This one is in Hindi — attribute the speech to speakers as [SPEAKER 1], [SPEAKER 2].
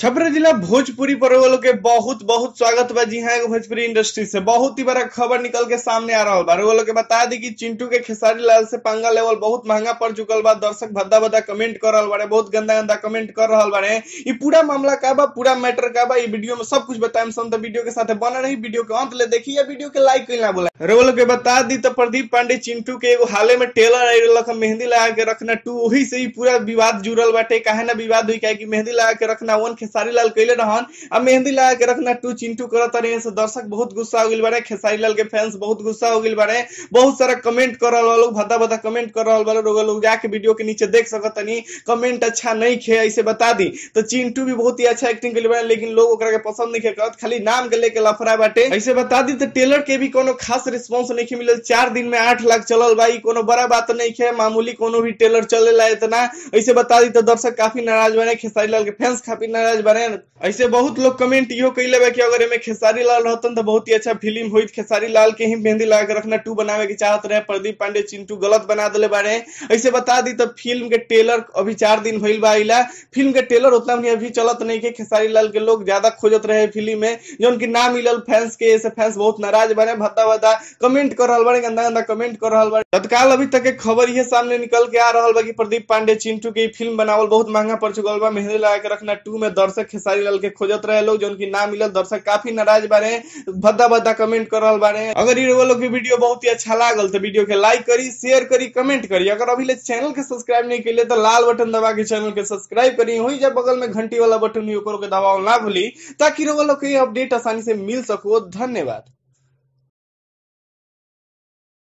[SPEAKER 1] छपरा जिला भोजपुरी पर वालों
[SPEAKER 2] के बहुत बहुत स्वागत बा जी हाँ भोजपुरी इंडस्ट्री से बहुत ही बड़ा खबर निकल के सामने आ रहा बा के बता दी कि चिंटू के खेसारी लाल से पंगा लेवल बहुत महंगा पड़ चुकल बा दर्शक भद्दा भद्दा कमेंट कर रहा बड़े बहुत गंदा गंदा कमेंट कर रहा बड़े ये पूरा मामला का बा पूरा मैटर का बा ये वीडियो में सब कुछ बताए समझ वीडियो के साथ बना रही वीडियो के अंत ले देखिए वीडियो के लाइक ना बोला रोलो के बता दी तो प्रदीप पांडे चिंटू के एगो हाले में टेलर आई रख मेहंदी लगा के रखना टू वही से ही पूरा विवाद जुड़ल बाटे काहे ना विवाद हुई क्या मेहंदी लगा के रखना वन खेसारी लाल कैले रहन आ मेहंदी लगा के रखना टू चिंटू कर दर्शक बहुत गुस्सा हो गए बड़े खेसारी लाल के फैंस बहुत गुस्सा हो गए बड़े बहुत सारा कमेंट कर रहा लोग भद्दा भद्दा कमेंट कर रहा लोग लोग जाके वीडियो के नीचे देख सकत तनी कमेंट अच्छा नहीं खे ऐसे बता दी तो चिंटू भी बहुत ही अच्छा एक्टिंग कर लेकिन लोग के पसंद नहीं खेल खाली नाम के लेके लफड़ा बाटे ऐसे बता दी तो टेलर के भी कोनो खास रिस्पांस नहीं मिले चार दिन में आठ लाख चलल भाई कोनो बड़ा बात नहीं खे मामूली कोनो भी टेलर चले ला इतना ऐसे बता दी तो दर्शक काफी नाराज बने खेसारी लाल के फैंस काफी नाराज महाराज बारे ऐसे बहुत लोग कमेंट यो कैले बा की अगर में खेसारी लाल रहतन तो बहुत ही अच्छा फिल्म हुई खेसारी लाल के ही मेहंदी लगा के रखना टू बनावे के चाहत रहे प्रदीप पांडे चिंटू गलत बना दिले बारे ऐसे बता दी तो फिल्म के टेलर अभी चार दिन भइल बा आइला फिल्म के टेलर उतना नहीं अभी चलत नहीं के खेसारी लाल के लोग ज्यादा खोजत रहे फिल्म में जो उनकी ना मिलल फैंस के ऐसे फैंस बहुत नाराज बने भत्ता भद्दा कमेंट कर रहा बड़े गंदा गंदा कमेंट कर रहा बड़े तत्काल अभी तक के खबर ये सामने निकल के आ रहा बा की प्रदीप पांडे चिंटू के फिल्म बनावल बहुत महंगा पड़ चुकल बा मेहंदी लगा के रखना टू में दर्शक खेसारी लाल के खोजत रहे लोग जो उनकी ना मिलल दर्शक काफी नाराज बारे भद्दा भद्दा कमेंट कर रहा बारे अगर ये लोग की वीडियो बहुत ही अच्छा लागल तो वीडियो के लाइक करी शेयर करी कमेंट करी अगर अभी ले चैनल के सब्सक्राइब नहीं किए तो लाल बटन दबा के चैनल के सब्सक्राइब करी वही जब बगल में घंटी वाला बटन ही के दबाव ना भूली ताकि लोग
[SPEAKER 1] के अपडेट आसानी से मिल सको धन्यवाद